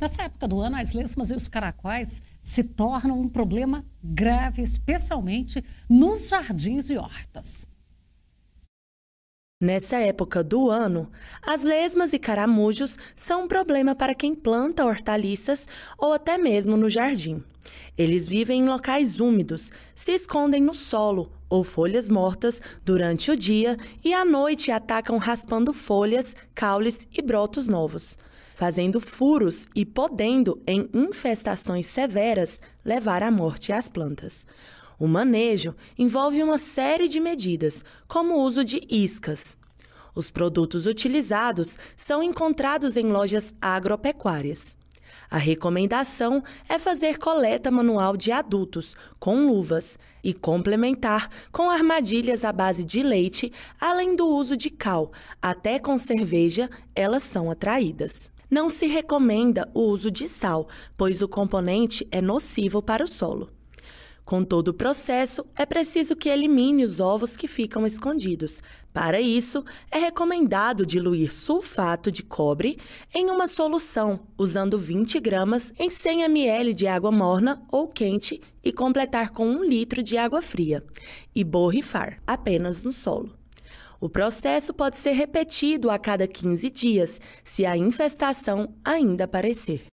Nessa época do ano, as lesmas e os caracóis se tornam um problema grave, especialmente nos jardins e hortas. Nessa época do ano, as lesmas e caramujos são um problema para quem planta hortaliças ou até mesmo no jardim. Eles vivem em locais úmidos, se escondem no solo ou folhas mortas durante o dia e à noite atacam raspando folhas, caules e brotos novos, fazendo furos e podendo, em infestações severas, levar à morte às plantas. O manejo envolve uma série de medidas, como o uso de iscas. Os produtos utilizados são encontrados em lojas agropecuárias. A recomendação é fazer coleta manual de adultos, com luvas, e complementar com armadilhas à base de leite, além do uso de cal. Até com cerveja, elas são atraídas. Não se recomenda o uso de sal, pois o componente é nocivo para o solo. Com todo o processo, é preciso que elimine os ovos que ficam escondidos. Para isso, é recomendado diluir sulfato de cobre em uma solução, usando 20 gramas em 100 ml de água morna ou quente e completar com 1 litro de água fria, e borrifar apenas no solo. O processo pode ser repetido a cada 15 dias, se a infestação ainda aparecer.